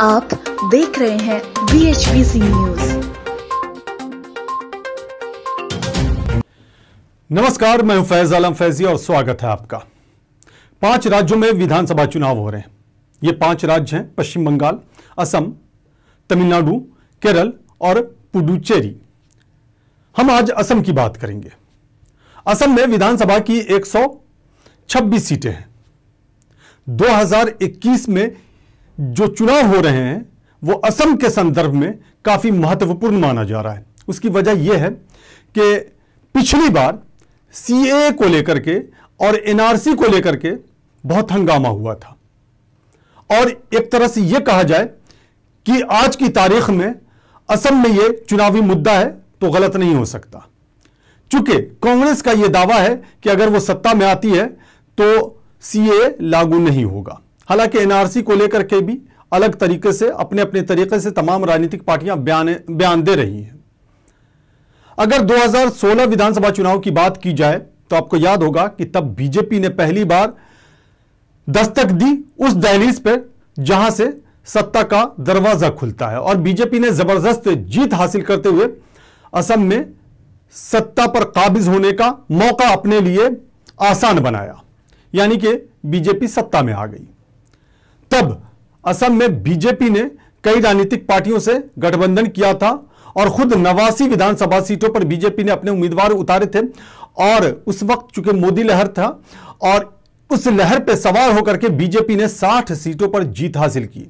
आप देख रहे हैं B H B C news नमस्कार मैं फैज आलम फैजी और स्वागत है आपका पांच राज्यों में विधानसभा चुनाव हो रहे हैं ये पांच राज्य हैं पश्चिम बंगाल असम तमिलनाडु केरल और पुडुचेरी हम आज असम की बात करेंगे असम में विधानसभा की 126 सीटें हैं 2021 में जो चुनाव हो रहे हैं वो असम के संदर्भ में काफ़ी महत्वपूर्ण माना जा रहा है उसकी वजह यह है कि पिछली बार सी को लेकर के और एनआरसी को लेकर के बहुत हंगामा हुआ था और एक तरह से यह कहा जाए कि आज की तारीख में असम में यह चुनावी मुद्दा है तो गलत नहीं हो सकता चूंकि कांग्रेस का यह दावा है कि अगर वो सत्ता में आती है तो सीए लागू नहीं होगा हालांकि एनआरसी को लेकर के भी अलग तरीके से अपने अपने तरीके से तमाम राजनीतिक पार्टियां बयान बयान दे रही हैं अगर 2016 विधानसभा चुनाव की बात की जाए तो आपको याद होगा कि तब बीजेपी ने पहली बार दस्तक दी उस दहलीज पर जहां से सत्ता का दरवाजा खुलता है और बीजेपी ने जबरदस्त जीत हासिल करते हुए असम में सत्ता पर काबिज होने का मौका अपने लिए आसान बनाया यानी कि बीजेपी सत्ता में आ गई तब असम में बीजेपी ने कई राजनीतिक पार्टियों से गठबंधन किया था और खुद नवासी विधानसभा सीटों पर बीजेपी ने अपने उम्मीदवार उतारे थे और उस वक्त चूंकि मोदी लहर था और उस लहर पर सवार होकर के बीजेपी ने 60 सीटों पर जीत हासिल की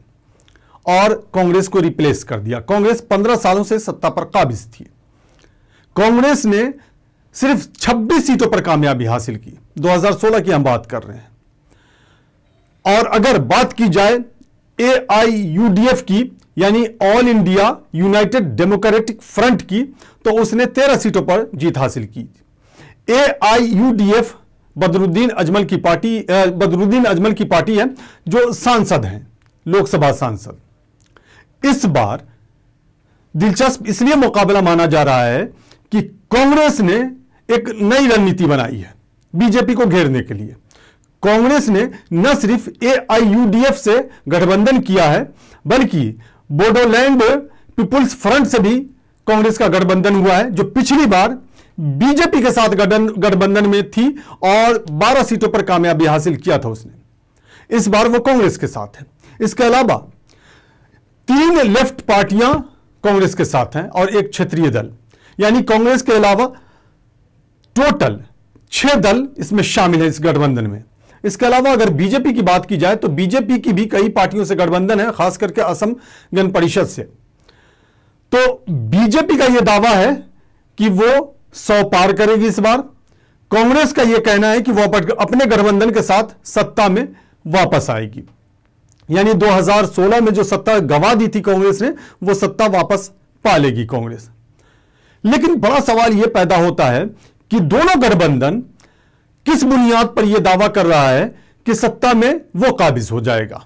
और कांग्रेस को रिप्लेस कर दिया कांग्रेस 15 सालों से सत्ता पर काबिज थी कांग्रेस ने सिर्फ 26 सीटों पर कामयाबी हासिल की 2016 की हम बात कर रहे हैं और अगर बात की जाए A I U D F की यानी all India united democratic front की तो उसने तेरह सीटों पर जीत हासिल की A I U D F Badruddin Ajmal की पार्टी बदरुद्दीन अजमल की पार्टी है जो सांसद हैं लोकसभा सांसद इस बार दिलचस्प इसलिए मुकाबला माना जा रहा है कि कांग्रेस ने एक नई रणनीति बनाई है बीजेपी को घेरने के लिए कांग्रेस ने न सिर्फ एआईयूडीएफ से गठबंधन किया है बल्कि बोडोलैंड पीपुल्स फ्रंट से भी कांग्रेस का गठबंधन हुआ है जो पिछली बार बीजेपी के साथ गठबंधन में थी और 12 सीटों पर कामयाबी हासिल किया था उसने इस बार वो कांग्रेस के साथ है इसके अलावा तीन लेफ्ट पार्टियां कांग्रेस के साथ हैं और एक क्षेत्रीय दल यानी कांग्रेस के अलावा टोटल छह दल इसमें शामिल है इस गठबंधन में इसके अलावा अगर बीजेपी की बात की जाए तो बीजेपी की भी कई पार्टियों से गठबंधन है खास करके असम गण परिषद से तो बीजेपी का यह दावा है कि वो सौ पार करेगी इस बार कांग्रेस का यह कहना है कि वो अपने गठबंधन के साथ सत्ता में वापस आएगी यानी 2016 में जो सत्ता गवा दी थी कांग्रेस ने वो सत्ता वापस पा लेगी कांग्रेस लेकिन बड़ा सवाल यह पैदा होता है कि दोनों गठबंधन किस बुनियाद पर यह दावा कर रहा है कि सत्ता में वो काबिज हो जाएगा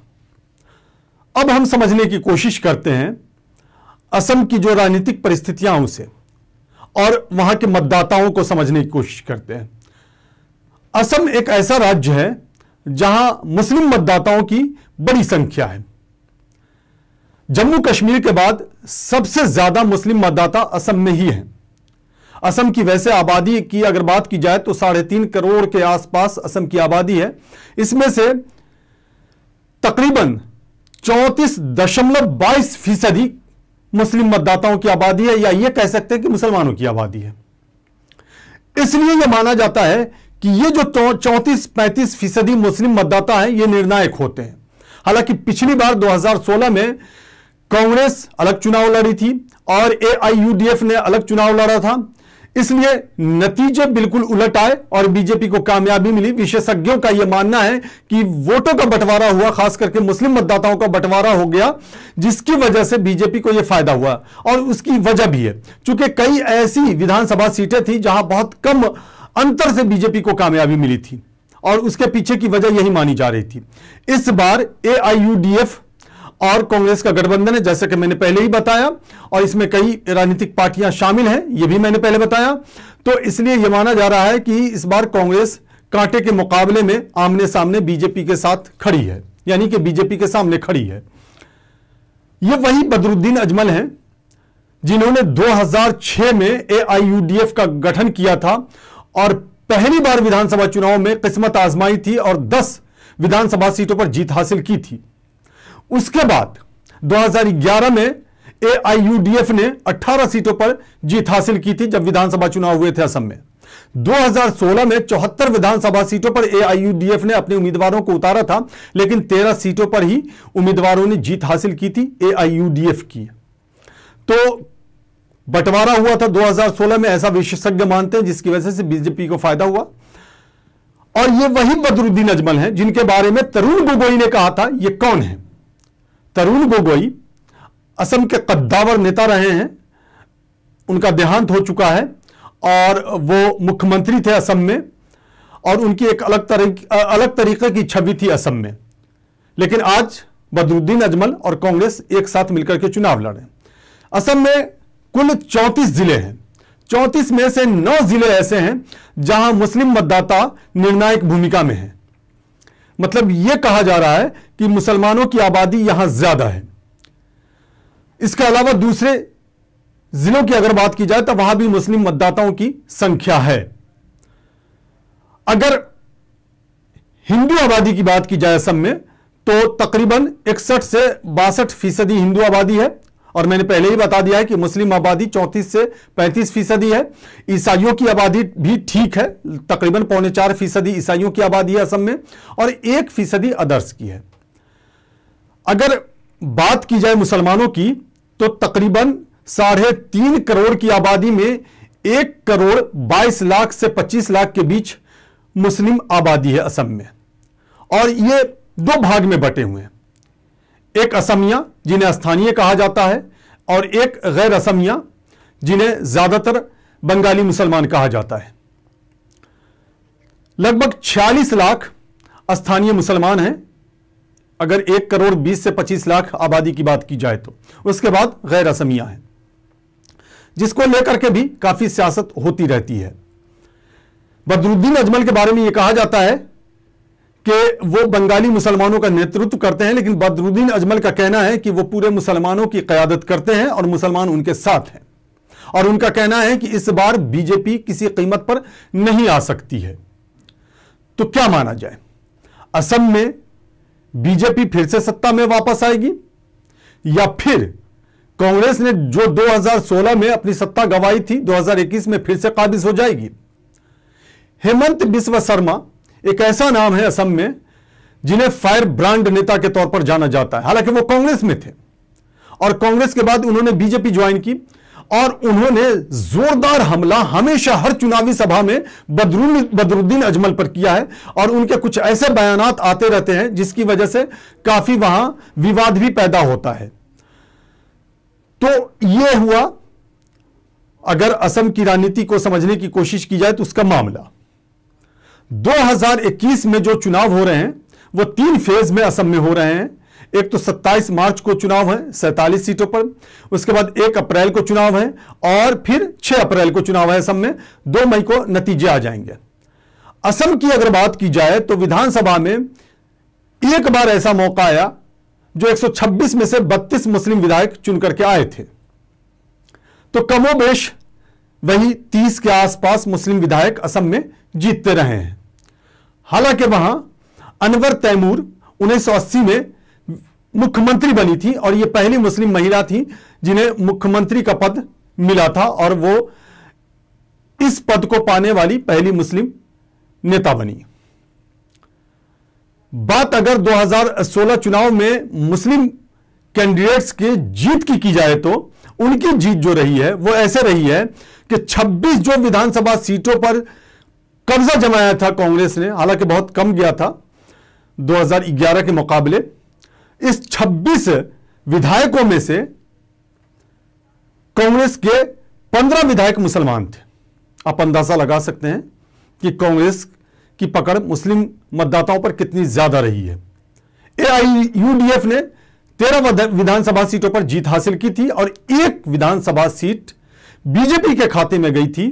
अब हम समझने की कोशिश करते हैं असम की जो राजनीतिक परिस्थितियां उसे और वहां के मतदाताओं को समझने की कोशिश करते हैं असम एक ऐसा राज्य है जहां मुस्लिम मतदाताओं की बड़ी संख्या है जम्मू कश्मीर के बाद सबसे ज्यादा मुस्लिम मतदाता असम में ही हैं असम की वैसे आबादी की अगर बात की जाए तो साढ़े तीन करोड़ के आसपास असम की आबादी है इसमें से तकरीबन चौंतीस दशमलव बाईस फीसदी मुस्लिम मतदाताओं की आबादी है या यह कह सकते हैं कि मुसलमानों की आबादी है इसलिए यह माना जाता है कि ये जो चौंतीस पैंतीस फीसदी मुस्लिम मतदाता हैं ये निर्णायक होते हैं हालांकि पिछली बार 2016 में कांग्रेस अलग चुनाव लड़ी थी और ए ने अलग चुनाव लड़ा था इसलिए नतीजे बिल्कुल उलट आए और बीजेपी को कामयाबी मिली विशेषज्ञों का यह मानना है कि वोटों का बंटवारा हुआ खास करके मुस्लिम मतदाताओं का बंटवारा हो गया जिसकी वजह से बीजेपी को यह फायदा हुआ और उसकी वजह भी है चूंकि कई ऐसी विधानसभा सीटें थी जहां बहुत कम अंतर से बीजेपी को कामयाबी मिली थी और उसके पीछे की वजह यही मानी जा रही थी इस बार ए और कांग्रेस का गठबंधन है जैसा कि मैंने पहले ही बताया और इसमें कई राजनीतिक पार्टियां शामिल हैं यह भी मैंने पहले बताया तो इसलिए यह माना जा रहा है कि इस बार कांग्रेस कांटे के मुकाबले में आमने सामने बीजेपी के साथ खड़ी है यानी कि बीजेपी के सामने खड़ी है यह वही बदरुद्दीन अजमल है जिन्होंने 2006 में एआईयूडीएफ का गठन किया था और पहली बार विधानसभा चुनाव में किस्मत आजमाई थी और 10 विधानसभा सीटों पर जीत हासिल की थी उसके बाद 2011 में एआईयूडीएफ ने 18 सीटों पर जीत हासिल की थी जब विधानसभा चुनाव हुए थे असम में 2016 में चौहत्तर विधानसभा सीटों पर एआईयूडीएफ ने अपने उम्मीदवारों को उतारा था लेकिन 13 सीटों पर ही उम्मीदवारों ने जीत हासिल की थी एआईयूडीएफ की तो बंटवारा हुआ था 2016 में ऐसा विशेषज्ञ मानते हैं जिसकी वजह से बीजेपी को फायदा हुआ और ये वही बदरुद्दीन अजमल हैं जिनके बारे में तरुण गोगोई ने कहा था ये कौन है तरुण गोगोई असम के कद्दावर नेता रहे हैं उनका देहांत हो चुका है और वो मुख्यमंत्री थे असम में और उनकी एक अलग तरह अलग तरीके की छवि थी असम में लेकिन आज बदरुद्दीन अजमल और कांग्रेस एक साथ मिलकर के चुनाव लड़े असम में कुल 34 जिले हैं 34 में से 9 जिले ऐसे हैं जहां मुस्लिम मतदाता निर्णायक भूमिका में हैं मतलब यह कहा जा रहा है कि मुसलमानों की आबादी यहां ज्यादा है इसके अलावा दूसरे जिलों की अगर बात की जाए तो वहां भी मुस्लिम मतदाताओं की संख्या है अगर हिंदू आबादी की बात की जाए असम में तो तकरीबन इकसठ से बासठ फीसदी हिंदू आबादी है और मैंने पहले ही बता दिया है कि मुस्लिम आबादी 34 से 35 फीसदी है ईसाइयों की आबादी भी ठीक है तकरीबन पौने चार फीसदी ईसाइयों की आबादी है असम में और एक फीसदी अदर्स की है अगर बात की जाए मुसलमानों की तो तकरीबन साढ़े तीन करोड़ की आबादी में एक करोड़ बाईस लाख से पच्चीस लाख के बीच मुस्लिम आबादी है असम में और ये दो भाग में बटे हुए हैं एक असमिया जिन्हें स्थानीय कहा जाता है और एक गैर असमिया जिन्हें ज़्यादातर बंगाली मुसलमान कहा जाता है लगभग 46 लाख स्थानीय मुसलमान हैं अगर एक करोड़ 20 से 25 लाख आबादी की बात की जाए तो उसके बाद गैर असमिया है जिसको लेकर के भी काफ़ी सियासत होती रहती है बदरुद्दीन अजमल के बारे में यह कहा जाता है कि वो बंगाली मुसलमानों का नेतृत्व करते हैं लेकिन बदरुद्दीन अजमल का कहना है कि वो पूरे मुसलमानों की क्यादत करते हैं और मुसलमान उनके साथ हैं और उनका कहना है कि इस बार बीजेपी किसी कीमत पर नहीं आ सकती है तो क्या माना जाए असम में बीजेपी फिर से सत्ता में वापस आएगी या फिर कांग्रेस ने जो 2016 में अपनी सत्ता गंवाई थी 2021 में फिर से काबिज हो जाएगी हेमंत बिस्व शर्मा एक ऐसा नाम है असम में जिन्हें फायर ब्रांड नेता के तौर पर जाना जाता है हालांकि वो कांग्रेस में थे और कांग्रेस के बाद उन्होंने बीजेपी ज्वाइन की और उन्होंने जोरदार हमला हमेशा हर चुनावी सभा में बदरुल बदरुद्दीन अजमल पर किया है और उनके कुछ ऐसे बयानात आते रहते हैं जिसकी वजह से काफी वहां विवाद भी पैदा होता है तो यह हुआ अगर असम की राजनीति को समझने की कोशिश की जाए तो उसका मामला 2021 में जो चुनाव हो रहे हैं वो तीन फेज में असम में हो रहे हैं एक तो 27 मार्च को चुनाव है सैतालीस सीटों पर उसके बाद एक अप्रैल को चुनाव है और फिर 6 अप्रैल को चुनाव है असम में दो मई को नतीजे आ जाएंगे असम की अगर बात की जाए तो विधानसभा में एक बार ऐसा मौका आया जो 126 में से 32 मुस्लिम विधायक चुन करके आए थे तो कमोबेश वही 30 के आसपास मुस्लिम विधायक असम में जीतते रहे हैं हालांकि वहां अनवर तैमूर 1980 में मुख्यमंत्री बनी थी और यह पहली मुस्लिम महिला थी जिन्हें मुख्यमंत्री का पद मिला था और वो इस पद को पाने वाली पहली मुस्लिम नेता बनी बात अगर 2016 चुनाव में मुस्लिम कैंडिडेट्स के जीत की की जाए तो उनकी जीत जो रही है वो ऐसे रही है कि 26 जो विधानसभा सीटों पर कब्जा जमाया था कांग्रेस ने हालांकि बहुत कम गया था 2011 के मुकाबले इस 26 विधायकों में से कांग्रेस के 15 विधायक मुसलमान थे आप अंदाजा लगा सकते हैं कि कांग्रेस की पकड़ मुस्लिम मतदाताओं पर कितनी ज्यादा रही है एआईयूडीएफ ने तेरह विधानसभा सीटों पर जीत हासिल की थी और एक विधानसभा सीट बीजेपी के खाते में गई थी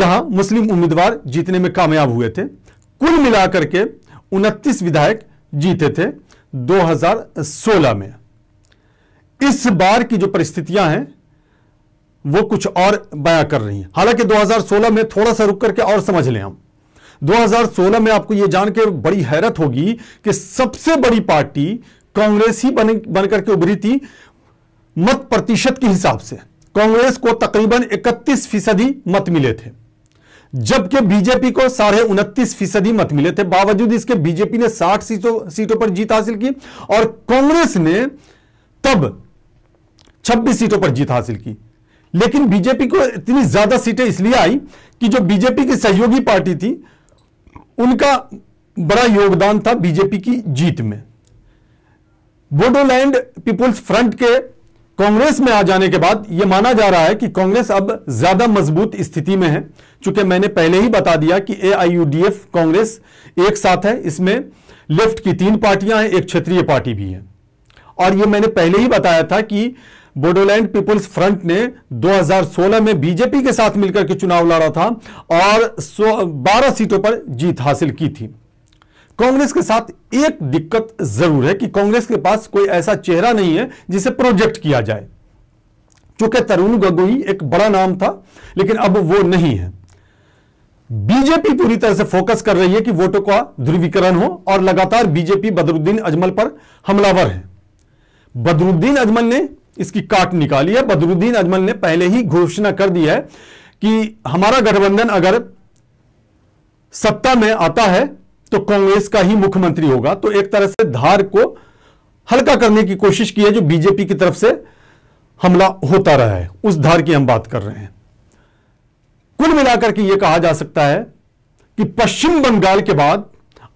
जहां मुस्लिम उम्मीदवार जीतने में कामयाब हुए थे कुल मिलाकर के उनतीस विधायक जीते थे 2016 में इस बार की जो परिस्थितियां हैं वो कुछ और बयां कर रही हैं हालांकि 2016 में थोड़ा सा रुक करके और समझ लें हम 2016 में आपको यह जानकर बड़ी हैरत होगी कि सबसे बड़ी पार्टी कांग्रेस ही बन बनकर के उभरी थी मत प्रतिशत के हिसाब से कांग्रेस को तकरीबन 31 फीसदी मत मिले थे जबकि बीजेपी को साढ़े उनतीस फीसदी मत मिले थे बावजूद इसके बीजेपी ने 60 सीटों सीटों पर जीत हासिल की और कांग्रेस ने तब 26 सीटों पर जीत हासिल की लेकिन बीजेपी को इतनी ज्यादा सीटें इसलिए आई कि जो बीजेपी की सहयोगी पार्टी थी उनका बड़ा योगदान था बीजेपी की जीत में बोडोलैंड पीपुल्स फ्रंट के कांग्रेस में आ जाने के बाद यह माना जा रहा है कि कांग्रेस अब ज्यादा मजबूत स्थिति में है चूंकि मैंने पहले ही बता दिया कि ए कांग्रेस एक साथ है इसमें लेफ्ट की तीन पार्टियां हैं एक क्षेत्रीय पार्टी भी है और यह मैंने पहले ही बताया था कि बोडोलैंड पीपुल्स फ्रंट ने 2016 में बीजेपी के साथ मिलकर के चुनाव लड़ा था और 12 सीटों पर जीत हासिल की थी कांग्रेस के साथ एक दिक्कत जरूर है कि कांग्रेस के पास कोई ऐसा चेहरा नहीं है जिसे प्रोजेक्ट किया जाए चूंकि तरुण गगोई एक बड़ा नाम था लेकिन अब वो नहीं है बीजेपी पूरी तरह से फोकस कर रही है कि वोटों का ध्रुवीकरण हो और लगातार बीजेपी बदरुद्दीन अजमल पर हमलावर है बदरुद्दीन अजमल ने इसकी काट निकाली है बदरुद्दीन अजमल ने पहले ही घोषणा कर दी है कि हमारा गठबंधन अगर सत्ता में आता है तो कांग्रेस का ही मुख्यमंत्री होगा तो एक तरह से धार को हल्का करने की कोशिश की है जो बीजेपी की तरफ से हमला होता रहा है उस धार की हम बात कर रहे हैं कुल मिलाकर के यह कहा जा सकता है कि पश्चिम बंगाल के बाद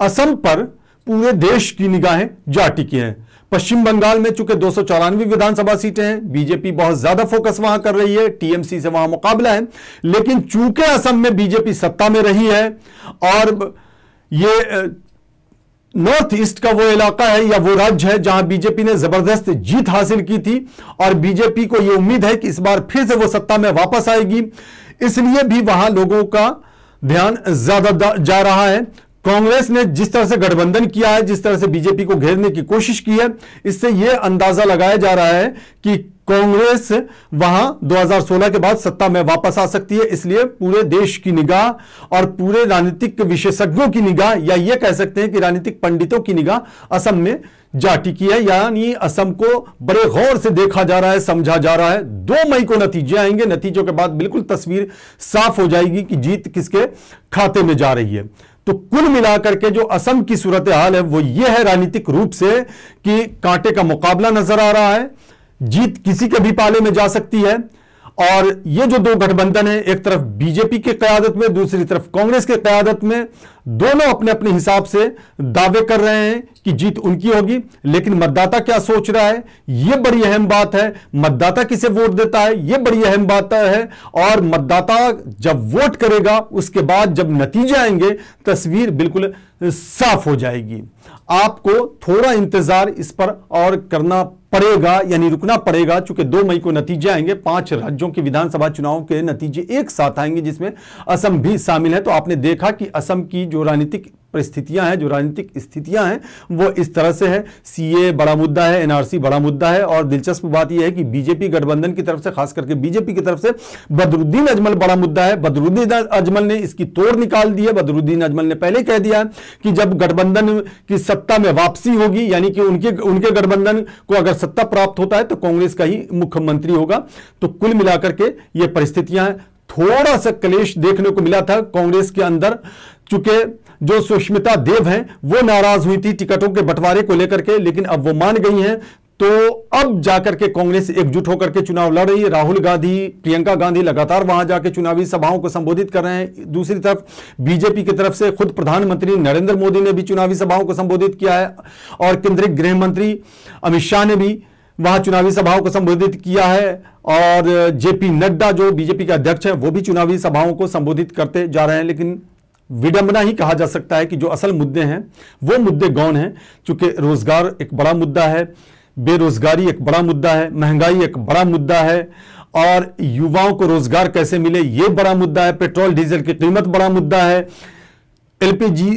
असम पर पूरे देश की निगाहें जा टिकी हैं पश्चिम बंगाल में चूंकि दो विधानसभा सीटें हैं बीजेपी बहुत ज्यादा फोकस वहां कर रही है टीएमसी से वहां मुकाबला है लेकिन चूंकि असम में बीजेपी सत्ता में रही है और ये नॉर्थ ईस्ट का वो इलाका है या वो राज्य है जहां बीजेपी ने जबरदस्त जीत हासिल की थी और बीजेपी को ये उम्मीद है कि इस बार फिर से वो सत्ता में वापस आएगी इसलिए भी वहां लोगों का ध्यान ज्यादा जा रहा है कांग्रेस ने जिस तरह से गठबंधन किया है जिस तरह से बीजेपी को घेरने की कोशिश की है इससे यह अंदाजा लगाया जा रहा है कि कांग्रेस वहां 2016 के बाद सत्ता में वापस आ सकती है इसलिए पूरे देश की निगाह और पूरे राजनीतिक विशेषज्ञों की निगाह या ये कह सकते हैं कि राजनीतिक पंडितों की निगाह असम में जाटी की है यानी असम को बड़े गौर से देखा जा रहा है समझा जा रहा है दो मई को नतीजे आएंगे नतीजों के बाद बिल्कुल तस्वीर साफ हो जाएगी कि जीत किसके खाते में जा रही है तो कुल मिलाकर के जो असम की सूरत हाल है वो ये है राजनीतिक रूप से कि कांटे का मुकाबला नजर आ रहा है जीत किसी के भी पाले में जा सकती है और ये जो दो गठबंधन है एक तरफ बीजेपी की क्यादत में दूसरी तरफ कांग्रेस के क्यादत में दोनों अपने अपने हिसाब से दावे कर रहे हैं कि जीत उनकी होगी लेकिन मतदाता क्या सोच रहा है ये बड़ी अहम बात है मतदाता किसे वोट देता है ये बड़ी अहम बात है और मतदाता जब वोट करेगा उसके बाद जब नतीजे आएंगे तस्वीर बिल्कुल साफ हो जाएगी आपको थोड़ा इंतजार इस पर और करना पड़ेगा यानी रुकना पड़ेगा चूंकि दो मई को नतीजे आएंगे पांच राज्यों के विधानसभा चुनाव के नतीजे एक साथ आएंगे जिसमें असम भी शामिल है तो आपने देखा कि असम की जो राजनीतिक परिस्थितियां हैं जो राजनीतिक स्थितियां हैं वो इस तरह से है सीए बड़ा मुद्दा है एनआरसी बड़ा मुद्दा है और दिलचस्प बात यह है कि बीजेपी गठबंधन की तरफ से खास करके बीजेपी की तरफ से बदरुद्दीन अजमल बड़ा मुद्दा है बदरुद्दीन अजमल ने इसकी तोड़ निकाल दी है बदरुद्दीन अजमल ने पहले कह दिया है कि जब गठबंधन की सत्ता में वापसी होगी यानी कि उनके उनके गठबंधन को अगर सत्ता प्राप्त होता है तो कांग्रेस का ही मुख्यमंत्री होगा तो कुल मिलाकर के ये परिस्थितियां हैं थोड़ा सा क्लेश देखने को मिला था कांग्रेस के अंदर चूंकि जो सुष्मिता देव हैं वो नाराज हुई थी टिकटों के बंटवारे को लेकर के लेकिन अब वो मान गई हैं तो अब जाकर के कांग्रेस एकजुट होकर के चुनाव लड़ रही है राहुल गांधी प्रियंका गांधी लगातार वहां जाकर चुनावी सभाओं को संबोधित कर रहे हैं दूसरी तरफ बीजेपी की तरफ से खुद प्रधानमंत्री नरेंद्र मोदी ने भी चुनावी सभाओं को संबोधित किया है और केंद्रीय गृह मंत्री अमित शाह ने भी वहां चुनावी सभाओं को संबोधित किया है और जेपी नड्डा जो बीजेपी के अध्यक्ष है वो भी चुनावी सभाओं को संबोधित करते जा रहे हैं लेकिन विडंबना ही कहा जा सकता है कि जो असल मुद्दे हैं वो मुद्दे गौण हैं चूंकि रोज़गार एक बड़ा मुद्दा है बेरोज़गारी एक बड़ा मुद्दा है महंगाई एक बड़ा मुद्दा है और युवाओं को रोज़गार कैसे मिले ये बड़ा मुद्दा है पेट्रोल डीजल की कीमत बड़ा मुद्दा है एलपीजी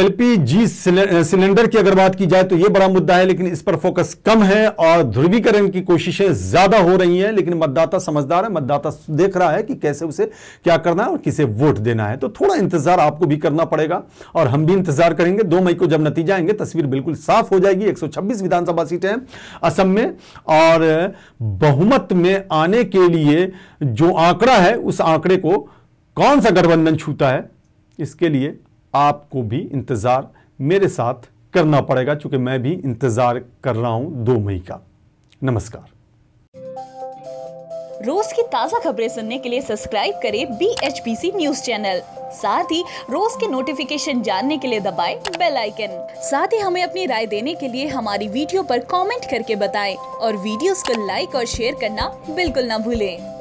एलपीजी सिलेंडर की अगर बात की जाए तो यह बड़ा मुद्दा है लेकिन इस पर फोकस कम है और ध्रुवीकरण की कोशिशें ज्यादा हो रही हैं लेकिन मतदाता समझदार है मतदाता देख रहा है कि कैसे उसे क्या करना है और किसे वोट देना है तो थोड़ा इंतजार आपको भी करना पड़ेगा और हम भी इंतजार करेंगे दो मई को जब नतीजा आएंगे तस्वीर बिल्कुल साफ हो जाएगी एक विधानसभा सीटें हैं असम में और बहुमत में आने के लिए जो आंकड़ा है उस आंकड़े को कौन सा गठबंधन छूता है इसके लिए आपको भी इंतज़ार मेरे साथ करना पड़ेगा चूँकि मैं भी इंतज़ार कर रहा हूँ दो मई का नमस्कार रोज की ताज़ा खबरें सुनने के लिए सब्सक्राइब करें B H P C news channel साथ ही रोज के नोटिफिकेशन जानने के लिए दबाए बेल आइकन साथ ही हमें अपनी राय देने के लिए हमारी वीडियो पर कमेंट करके बताएं और वीडियोस को लाइक और शेयर करना बिल्कुल ना भूलें